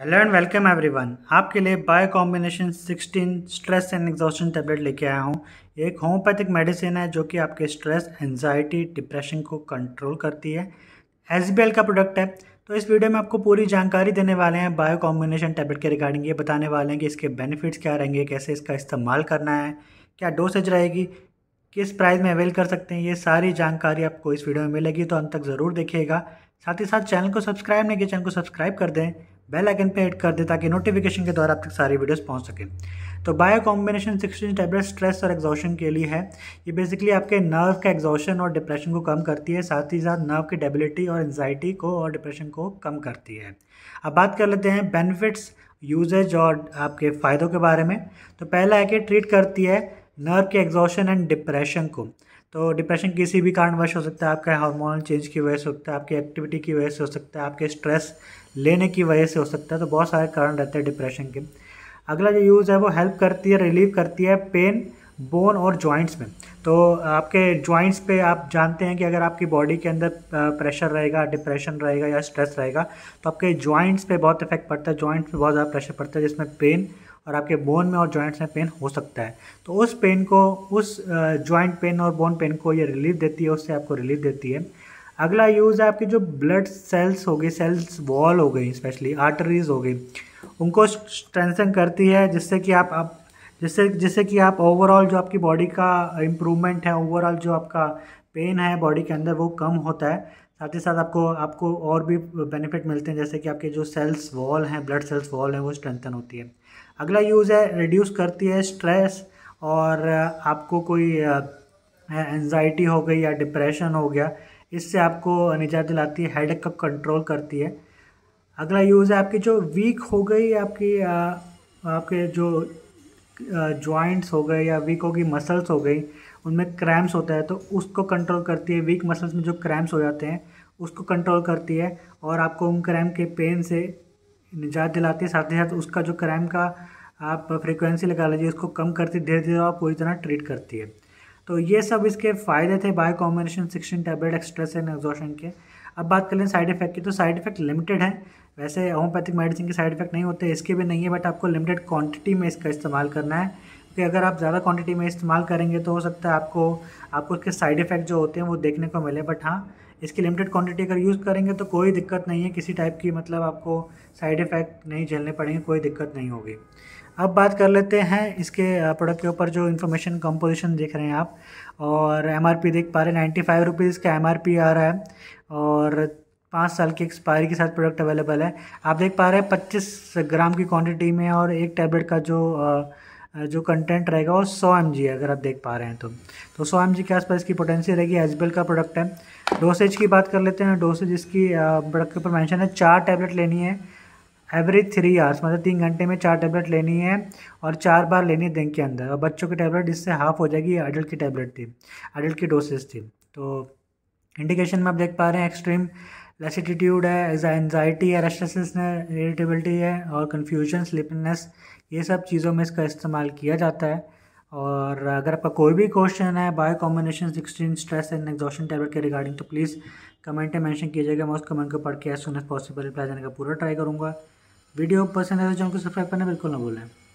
hello and welcome everyone आपके लिए bio combination 16 stress and exhaustion tablet लेके आया हूँ एक होम्योपैथिक मेडिसिन है जो कि आपके स्ट्रेस एनजाइटी डिप्रेशन को कंट्रोल करती है एस का प्रोडक्ट है तो इस वीडियो में आपको पूरी जानकारी देने वाले हैं बायो कॉम्बिनेशन टैबलेट के रिगार्डिंग ये बताने वाले हैं कि इसके बेनिफिट्स क्या रहेंगे कैसे इसका इस्तेमाल करना है क्या डोसेज रहेगी किस प्राइस में अवेल कर सकते हैं ये सारी जानकारी आपको इस वीडियो में मिलेगी तो अंत तक ज़रूर देखिएगा साथ ही साथ चैनल को सब्सक्राइब नहीं किया चैनल को सब्सक्राइब कर दें बेल आइकन पे हिट कर दें ताकि नोटिफिकेशन के द्वारा आप तक सारी वीडियोस पहुंच सकें तो bio combination sixteen tablet stress और एग्जॉशन के लिए है ये बेसिकली आपके नर्व का एग्जॉशन और डिप्रेशन को कम करती है साथ ही साथ नर्व की डेबिलिटी और एनजाइटी को और डिप्रेशन को कम करती है अब बात कर लेते हैं बेनिफिट्स यूजेज और आपके फ़ायदों के बारे में तो पहला है कि ट्रीट करती है नर्व के एग्जॉशन एंड डिप्रेशन को तो डिप्रेशन किसी भी कारणवश हो सकता है आपका हार्मोनल चेंज की वजह से हो सकता है आपकी एक्टिविटी की वजह से हो सकता है आपके स्ट्रेस लेने की वजह से हो सकता है तो बहुत सारे कारण रहते हैं डिप्रेशन के अगला जो यूज़ है वो हेल्प करती है रिलीव करती है पेन बोन और जॉइंट्स में तो आपके जॉइंट्स पे आप जानते हैं कि अगर आपकी बॉडी के अंदर प्रेशर रहेगा डिप्रेशन रहेगा या स्ट्रेस रहेगा तो आपके जॉइंट्स पे बहुत इफेक्ट पड़ता है जॉइंट्स पे बहुत ज़्यादा प्रेशर पड़ता है जिसमें पेन और आपके बोन में और जॉइंट्स में पेन हो सकता है तो उस पेन को उस जॉइंट पेन और बोन पेन को ये रिलीफ देती है उससे आपको रिलीफ देती है अगला यूज़ है आपकी जो ब्लड सेल्स हो गई सेल्स वॉल हो गई स्पेशली आर्टरीज हो गई उनको स्ट्रेंथन करती है जिससे कि आप आप जिससे जिससे कि आप ओवरऑल जो आपकी बॉडी का इम्प्रूवमेंट है ओवरऑल जो आपका पेन है बॉडी के अंदर वो कम होता है साथ ही साथ आपको आपको और भी बेनिफिट मिलते हैं जैसे कि आपके जो सेल्स वॉल हैं ब्लड सेल्स वॉल हैं वो स्ट्रेंथन होती है अगला यूज़ है रिड्यूस करती है स्ट्रेस और आपको कोई एनजाइटी हो गई या डिप्रेशन हो गया इससे आपको निजात दिलाती है हेड का कंट्रोल करती है अगला यूज़ है आपकी जो वीक हो गई आपकी आपके जो जॉइंट्स हो गए या वीक हो गई मसल्स हो गई उनमें क्रैम्प्स होता है तो उसको कंट्रोल करती है वीक मसल्स में जो क्रैम्प्स हो जाते हैं उसको कंट्रोल करती है और आपको उन क्रैम्प के पेन से निजात दिलाती है साथ ही साथ उसका जो क्राइम का आप फ्रीक्वेंसी लगा लीजिए उसको कम करती धीरे धीरे आप पूरी तरह ट्रीट करती है तो ये सब इसके फ़ायदे थे बायो कॉम्बिनेशन सिक्सटीन टैबलेट एक्सट्रेस एंड एग्जॉशन के अब बात कर लें साइड इफेक्ट की तो साइड इफेक्ट लिमिटेड है वैसे होम्योपैथिक मेडिसिन के साइड इफेक्ट नहीं होते इसके भी नहीं है बट आपको लिमिटेड क्वांटिटी में इसका इस्तेमाल करना है क्योंकि अगर आप ज़्यादा क्वांटिटी में इस्तेमाल करेंगे तो हो सकता है आपको आपको इसके साइड इफेक्ट जो होते हैं वो देखने को मिले बट हाँ इसकी लिमिटेड क्वांटिटी अगर यूज़ करेंगे तो कोई दिक्कत नहीं है किसी टाइप की मतलब आपको साइड इफ़ेक्ट नहीं झेलने पड़ेंगे कोई दिक्कत नहीं होगी अब बात कर लेते हैं इसके प्रोडक्ट के ऊपर जो इन्फॉर्मेशन कंपोजिशन देख रहे हैं आप और एम देख पा रहे हैं नाइन्टी फाइव रुपीज़ का एम आ रहा है और पाँच साल की एक्सपायरी के साथ प्रोडक्ट अवेलेबल है आप देख पा रहे हैं पच्चीस ग्राम की क्वांटिटी में और एक टैबलेट का जो आ, जो कंटेंट रहेगा वो सौ एम है अगर आप देख पा रहे हैं तो तो सौ एम के आसपास इसकी पोटेंशियल रहेगी एजबेल का प्रोडक्ट है डोसेज की बात कर लेते हैं डोसेज इसकी प्रोडक्ट के ऊपर मैंशन है चार टैबलेट लेनी है एवरी थ्री आवर्स मतलब तीन घंटे में चार टैबलेट लेनी है और चार बार लेनी है दिन के अंदर और बच्चों की टैबलेट इससे हाफ हो जाएगी अडल्ट की टैबलेट थी अडल्ट की डोसेज थी तो इंडिकेशन में आप देख पा रहे हैं एक्सट्रीम लेसिटीट्यूड है एनजाइटी है रेस्टलेसनेस है इरिटेबिलिटी है और कन्फ्यूजन स्लिपनेस ये सब चीज़ों में इसका इस्तेमाल किया जाता है और अगर आपका कोई भी क्वेश्चन है bio combination extreme stress and exhaustion tablet के रिगार्डिंग तो प्लीज़ कमेंट में मैंशन कीजिएगा मैं उस कमेंट को पढ़ के as soon as possible reply देने का पूरा ट्राई करूँगा वीडियो पसंद है तो जो उनको सब्सक्राइब करना बिल्कुल ना भूलें